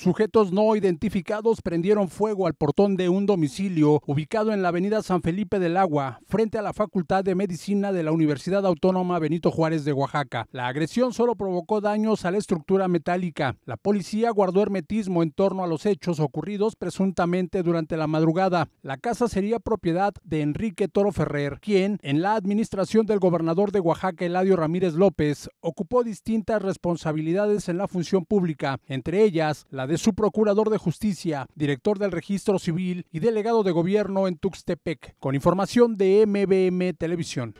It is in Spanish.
Sujetos no identificados prendieron fuego al portón de un domicilio ubicado en la avenida San Felipe del Agua, frente a la Facultad de Medicina de la Universidad Autónoma Benito Juárez de Oaxaca. La agresión solo provocó daños a la estructura metálica. La policía guardó hermetismo en torno a los hechos ocurridos presuntamente durante la madrugada. La casa sería propiedad de Enrique Toro Ferrer, quien, en la administración del gobernador de Oaxaca, Eladio Ramírez López, ocupó distintas responsabilidades en la función pública, entre ellas la de su procurador de justicia, director del registro civil y delegado de gobierno en Tuxtepec, con información de MBM Televisión.